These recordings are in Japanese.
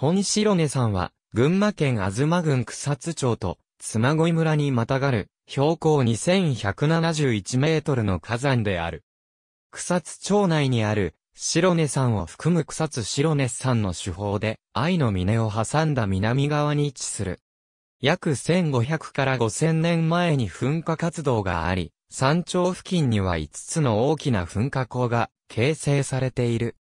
本白根山は、群馬県東郡草津町と、妻恋村にまたがる、標高2171メートルの火山である。草津町内にある、白根山を含む草津白根山の手法で、愛の峰を挟んだ南側に位置する。約1500から5000年前に噴火活動があり、山頂付近には5つの大きな噴火口が形成されている。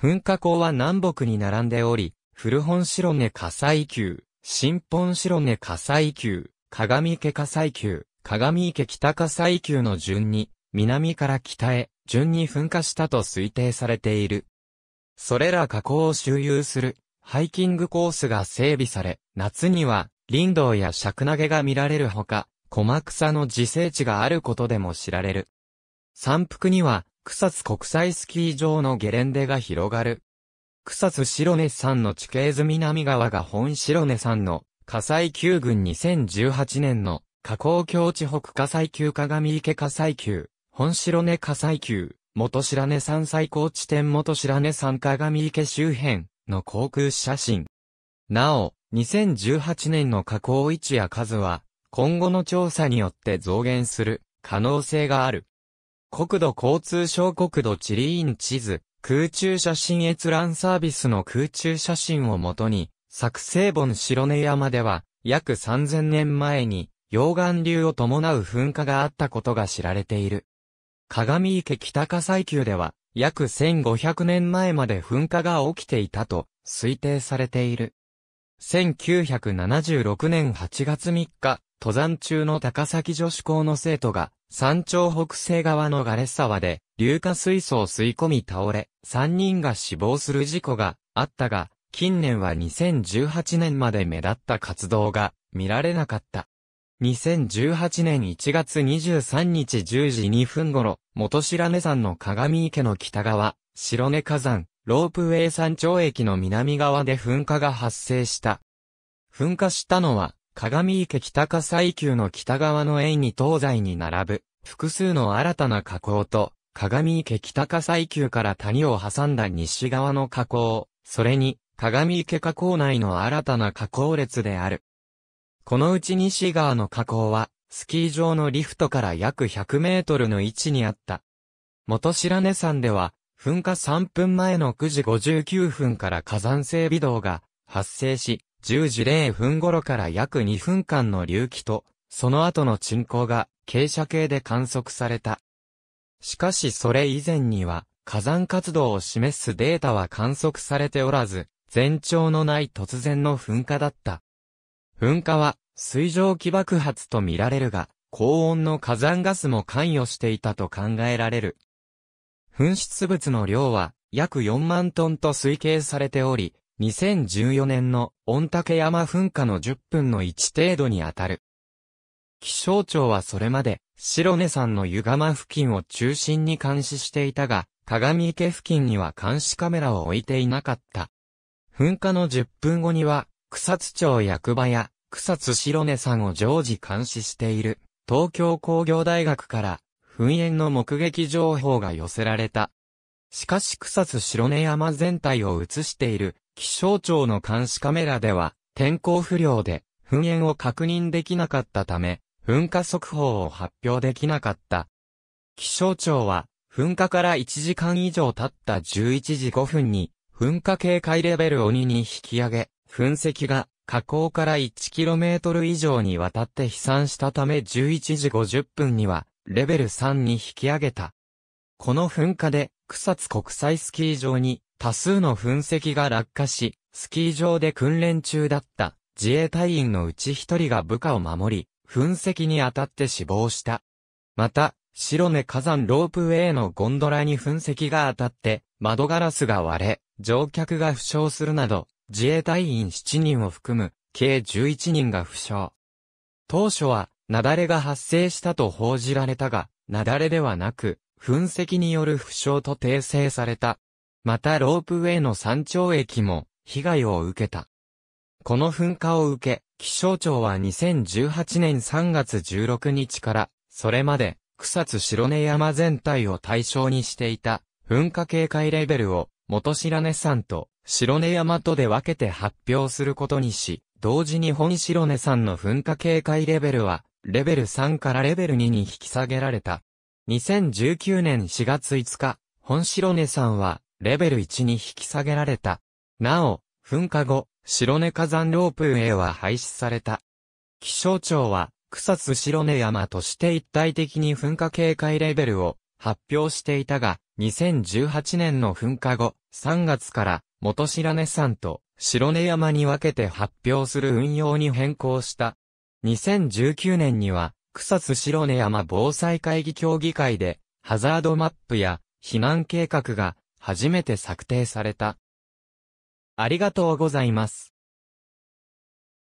噴火口は南北に並んでおり、古本白根火災級、新本白根火災級、鏡池火災級、鏡池北火災級の順に、南から北へ、順に噴火したと推定されている。それら火口を周遊する、ハイキングコースが整備され、夏には、林道や尺投げが見られるほか、駒草の自生地があることでも知られる。山腹には、草津国際スキー場のゲレンデが広がる。草津白根山の地形図南側が本白根山の火災急群2018年の河口境地北火災急鏡池火災急、本白根火災急、元白根山最高地点元白根山鏡池周辺の航空写真。なお、2018年の加口位置や数は、今後の調査によって増減する可能性がある。国土交通省国土地理院地図、空中写真閲覧サービスの空中写真をもとに、作成本白根山では、約3000年前に、溶岩流を伴う噴火があったことが知られている。鏡池北火災丘では、約1500年前まで噴火が起きていたと推定されている。1976年8月3日、登山中の高崎女子校の生徒が山頂北西側のガレ沢で、硫化水素を吸い込み倒れ、3人が死亡する事故があったが、近年は2018年まで目立った活動が見られなかった。2018年1月23日10時2分頃、元白根山の鏡池の北側、白根火山、ロープウェイ山頂駅の南側で噴火が発生した。噴火したのは、鏡池北葛西急の北側の円に東西に並ぶ、複数の新たな河口と、鏡池北葛西急から谷を挟んだ西側の河口、それに、鏡池河口内の新たな河口列である。このうち西側の河口は、スキー場のリフトから約100メートルの位置にあった。元白根山では、噴火3分前の9時59分から火山性微動が発生し、10時0分頃から約2分間の隆起と、その後の沈降が傾斜形で観測された。しかしそれ以前には、火山活動を示すデータは観測されておらず、前兆のない突然の噴火だった。噴火は、水蒸気爆発と見られるが、高温の火山ガスも関与していたと考えられる。噴出物の量は、約4万トンと推計されており、2014年の御嶽山噴火の10分の1程度に当たる。気象庁はそれまで、白根山の湯釜付近を中心に監視していたが、鏡池付近には監視カメラを置いていなかった。噴火の10分後には、草津町役場や草津白根山を常時監視している、東京工業大学から、噴煙の目撃情報が寄せられた。しかし草津白根山全体を映している気象庁の監視カメラでは、天候不良で、噴煙を確認できなかったため、噴火速報を発表できなかった。気象庁は、噴火から1時間以上経った11時5分に、噴火警戒レベルを2に引き上げ、噴石が火口から 1km 以上にわたって飛散したため11時50分には、レベル3に引き上げた。この噴火で、草津国際スキー場に多数の噴石が落下し、スキー場で訓練中だった自衛隊員のうち一人が部下を守り、噴石に当たって死亡した。また、白根火山ロープウェイのゴンドラに噴石が当たって、窓ガラスが割れ、乗客が負傷するなど、自衛隊員7人を含む、計11人が負傷。当初は、雪崩が発生したと報じられたが、雪崩ではなく、噴石による負傷と訂正された。またロープウェイの山頂駅も被害を受けた。この噴火を受け、気象庁は2018年3月16日から、それまで草津白根山全体を対象にしていた噴火警戒レベルを元白根山と白根山とで分けて発表することにし、同時に本白根山の噴火警戒レベルはレベル3からレベル2に引き下げられた。2019年4月5日、本白根山はレベル1に引き下げられた。なお、噴火後、白根火山ロープウェイは廃止された。気象庁は、草津白根山として一体的に噴火警戒レベルを発表していたが、2018年の噴火後、3月から元白根山と白根山に分けて発表する運用に変更した。2019年には、草津白根山防災会議協議会で、ハザードマップや避難計画が初めて策定された。ありがとうございます。